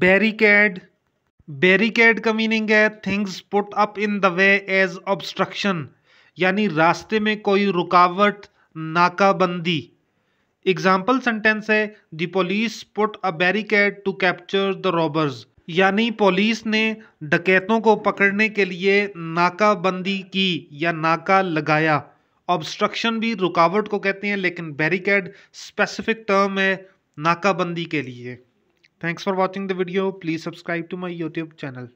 Barricade barricade का meaning है things put up in the way as obstruction यानी रास्ते में कोई रुकावट नाकाबंदी एग्जाम्पल सेंटेंस है the police put a barricade to capture the robbers यानी पुलिस ने डकैतों को पकड़ने के लिए नाकाबंदी की या नाका लगाया ऑब्स्ट्रक्शन भी रुकावट को कहते हैं लेकिन बैरिकेड स्पेसिफिक टर्म है नाकाबंदी के लिए Thanks for watching the video. Please subscribe to my YouTube channel.